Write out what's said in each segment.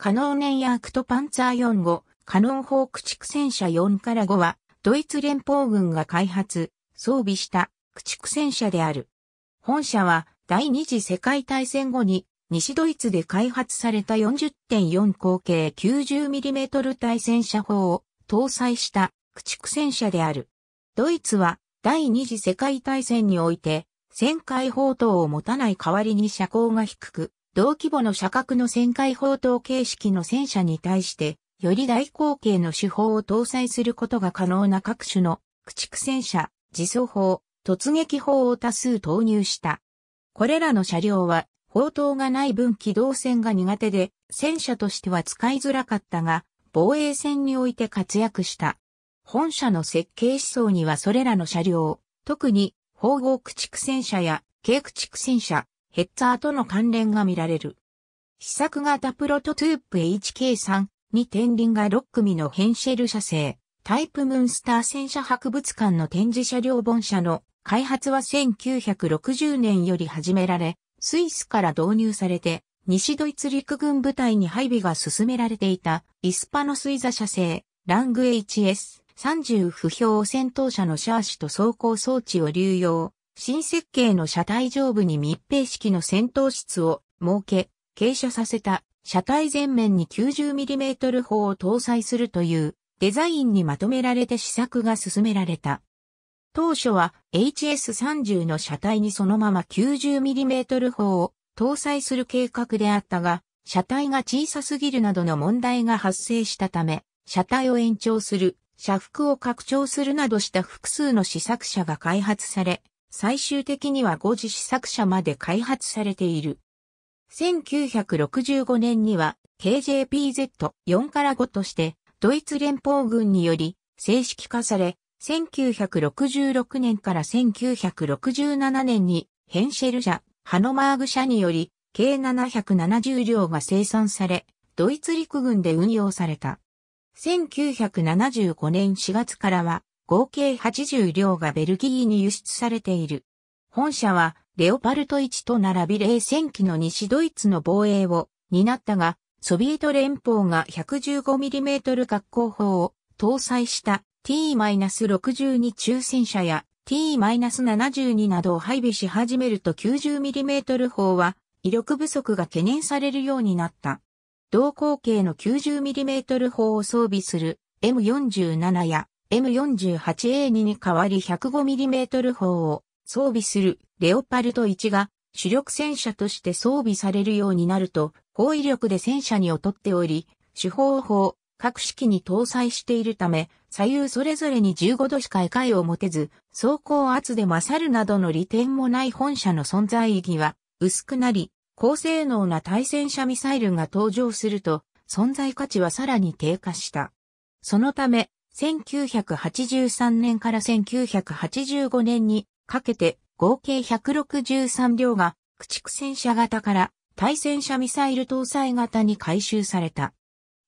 カノーネンヤークトパンツァー4号、カノン砲駆逐戦車4から5は、ドイツ連邦軍が開発、装備した駆逐戦車である。本社は第二次世界大戦後に西ドイツで開発された40.4口径 90mm 対戦車砲を搭載した駆逐戦車である。ドイツは第二次世界大戦において旋回砲塔を持たない代わりに車高が低く、同規模の射角の旋回砲塔形式の戦車に対して、より大口径の手法を搭載することが可能な各種の駆逐戦車、自走砲、突撃砲を多数投入した。これらの車両は、砲塔がない分機動戦が苦手で、戦車としては使いづらかったが、防衛戦において活躍した。本社の設計思想にはそれらの車両、特に、砲合駆逐戦車や軽駆逐戦車、ヘッザーとの関連が見られる。試作型プロトトゥープ HK3 に天輪が6組のヘンシェル社製、タイプムンスター戦車博物館の展示車両本社の開発は1960年より始められ、スイスから導入されて、西ドイツ陸軍部隊に配備が進められていた、イスパノスイザ社製、ラング HS30 不評戦闘車のシャーシと走行装置を流用、新設計の車体上部に密閉式の戦闘室を設け、傾斜させた車体前面に 90mm 砲を搭載するというデザインにまとめられて試作が進められた。当初は HS30 の車体にそのまま 90mm 砲を搭載する計画であったが、車体が小さすぎるなどの問題が発生したため、車体を延長する、車幅を拡張するなどした複数の試作車が開発され、最終的には5次試作車まで開発されている。1965年には KJPZ4 から5としてドイツ連邦軍により正式化され、1966年から1967年にヘンシェル社、ハノマーグ社により計770両が生産され、ドイツ陸軍で運用された。1975年4月からは合計80両がベルギーに輸出されている。本社はレオパルト1と並び冷戦期の西ドイツの防衛を担ったが、ソビエト連邦が 115mm 格好砲を搭載した T-62 中戦車や T-72 などを配備し始めると 90mm 砲は威力不足が懸念されるようになった。同口径の 90mm 砲を装備する M47 や M48A2 に代わり 105mm 砲を装備するレオパルト1が主力戦車として装備されるようになると、高威力で戦車に劣っており、手法砲、各式に搭載しているため、左右それぞれに15度しか回回を持てず、走行圧で勝るなどの利点もない本社の存在意義は薄くなり、高性能な対戦車ミサイルが登場すると、存在価値はさらに低下した。そのため、1983年から1985年にかけて合計163両が駆逐戦車型から対戦車ミサイル搭載型に改修された。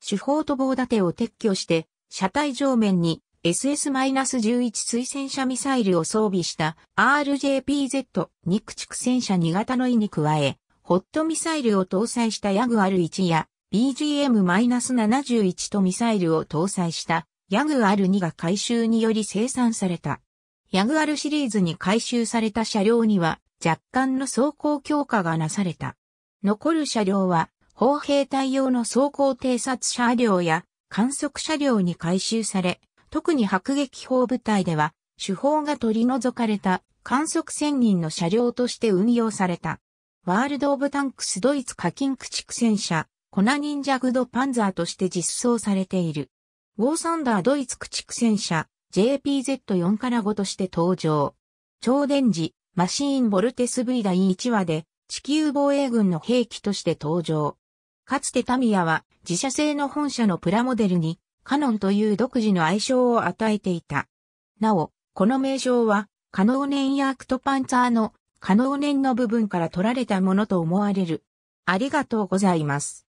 主砲と棒立てを撤去して、車体上面に SS-11 推薦車ミサイルを装備した RJPZ に駆逐戦車2型の意に加え、ホットミサイルを搭載したヤグアル1や BGM-71 とミサイルを搭載したヤグアル2が改修により生産された。ヤグアルシリーズに改修された車両には若干の走行強化がなされた。残る車両は、砲兵隊用の走行偵察車両や観測車両に改修され、特に迫撃砲部隊では、手法が取り除かれた観測船人の車両として運用された。ワールド・オブ・タンクスドイツ課金駆逐戦車、コナニンジャグド・パンザーとして実装されている。ウォーサンダードイツ駆逐戦車 JPZ4 から5として登場。超電磁マシーンボルテス V 第1話で地球防衛軍の兵器として登場。かつてタミヤは自社製の本社のプラモデルにカノンという独自の愛称を与えていた。なお、この名称はカノーネンヤークトパンツァーのカノーネンの部分から取られたものと思われる。ありがとうございます。